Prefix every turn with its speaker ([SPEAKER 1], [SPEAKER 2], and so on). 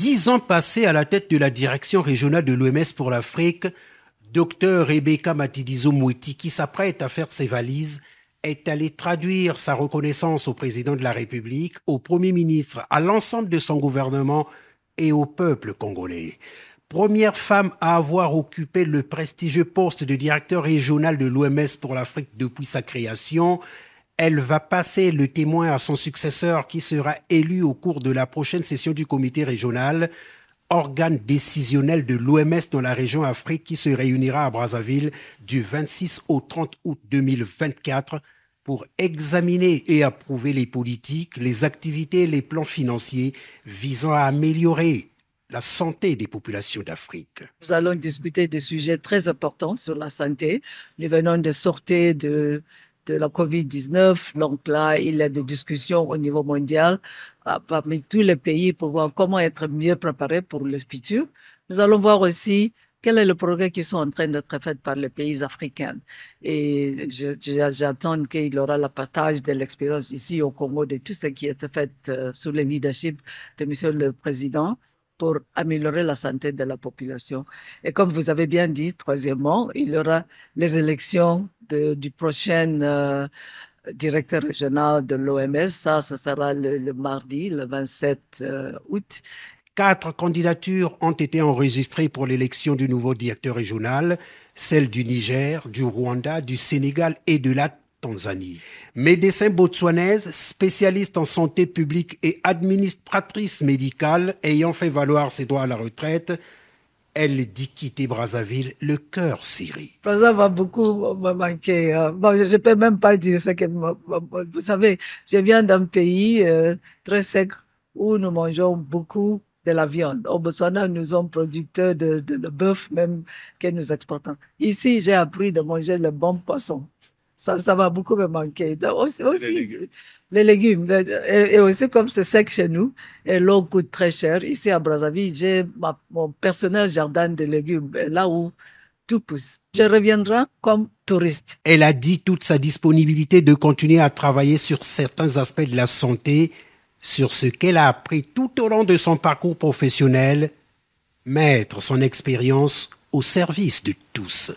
[SPEAKER 1] Dix ans passés à la tête de la direction régionale de l'OMS pour l'Afrique, Dr Rebecca Matidizo Mouti, qui s'apprête à faire ses valises, est allée traduire sa reconnaissance au président de la République, au Premier ministre, à l'ensemble de son gouvernement et au peuple congolais. Première femme à avoir occupé le prestigieux poste de directeur régional de l'OMS pour l'Afrique depuis sa création, elle va passer le témoin à son successeur qui sera élu au cours de la prochaine session du comité régional, organe décisionnel de l'OMS dans la région Afrique qui se réunira à Brazzaville du 26 au 30 août 2024 pour examiner et approuver les politiques, les activités et les plans financiers visant à améliorer la santé des populations d'Afrique.
[SPEAKER 2] Nous allons discuter des sujets très importants sur la santé. Nous venons de sortir de de la COVID-19. Donc là, il y a des discussions au niveau mondial euh, parmi tous les pays pour voir comment être mieux préparé pour le futur. Nous allons voir aussi quel est le progrès qui sont en train d'être fait par les pays africains. Et j'attends qu'il y aura le partage de l'expérience ici au Congo de tout ce qui est fait euh, sous le leadership de Monsieur le Président pour améliorer la santé de la population. Et comme vous avez bien dit, troisièmement, il y aura les élections du prochain euh, directeur régional de l'OMS. Ça, ça sera le, mardi, le
[SPEAKER 1] 27 euh, août. Quatre candidatures ont été enregistrées pour l'élection du nouveau directeur régional, celle du Niger, du Rwanda, du Sénégal et de la Tanzanie. Médecin botswanaise, spécialiste en santé publique et administratrice médicale ayant fait valoir ses droits à la retraite, elle dit quitter Brazzaville, le cœur Syrie. Brazzaville va beaucoup
[SPEAKER 2] me manquer. Hein. je ne peux même pas dire ce que... Vous savez, je viens d'un pays euh, très sec où nous mangeons beaucoup de la viande. Au Botswana, nous sommes producteurs de, de, bœuf même que nous exportons. Ici, j'ai appris de manger le bon poisson ça, ça m'a beaucoup me manquer. les légumes. Et, aussi, comme c'est sec chez nous, et l'eau coûte très cher. Ici, à Brazzaville, j'ai mon personnel jardin de légumes, là où tout pousse. Je reviendrai
[SPEAKER 1] comme touriste. Elle a dit toute sa disponibilité de continuer à travailler sur certains aspects de la santé, sur ce qu'elle a appris tout au long de son parcours professionnel, mettre son expérience au service de tous.